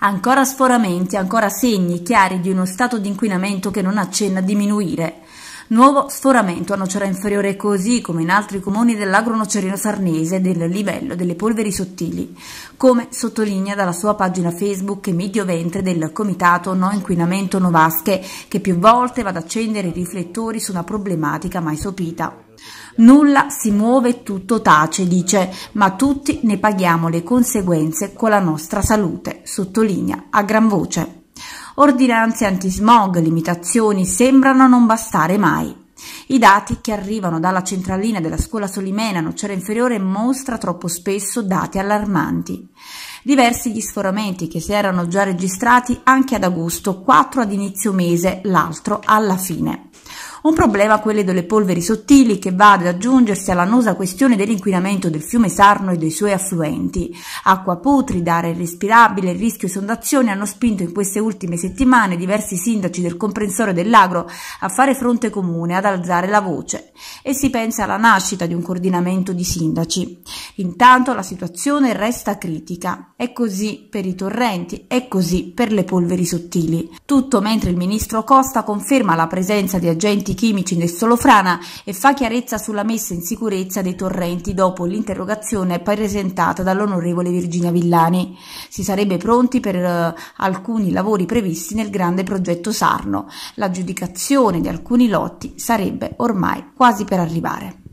Ancora sforamenti, ancora segni chiari di uno stato di inquinamento che non accenna a diminuire. Nuovo sforamento a Nocera Inferiore così come in altri comuni dell'agro nocerino sarnese del livello delle polveri sottili, come sottolinea dalla sua pagina Facebook Medio Ventre del Comitato No Inquinamento Novasche, che più volte va ad accendere i riflettori su una problematica mai sopita. Nulla si muove, tutto tace, dice, ma tutti ne paghiamo le conseguenze con la nostra salute sottolinea a gran voce. Ordinanze antismog, limitazioni sembrano non bastare mai. I dati che arrivano dalla centralina della scuola Solimena Nocera Inferiore mostra troppo spesso dati allarmanti. Diversi gli sforamenti che si erano già registrati anche ad agosto, 4 ad inizio mese, l'altro alla fine. Un problema quello delle polveri sottili che va ad aggiungersi all'annosa questione dell'inquinamento del fiume Sarno e dei suoi affluenti. Acqua putrida, aria irrespirabile, il rischio esondazioni hanno spinto in queste ultime settimane diversi sindaci del comprensore dell'agro a fare fronte comune, ad alzare la voce. E si pensa alla nascita di un coordinamento di sindaci. Intanto la situazione resta critica. È così per i torrenti, è così per le polveri sottili. Tutto mentre il ministro Costa conferma la presenza di agenti rifiuti chimici nel Solofrana e fa chiarezza sulla messa in sicurezza dei torrenti dopo l'interrogazione presentata dall'onorevole Virginia Villani. Si sarebbe pronti per eh, alcuni lavori previsti nel grande progetto Sarno. L'aggiudicazione di alcuni lotti sarebbe ormai quasi per arrivare.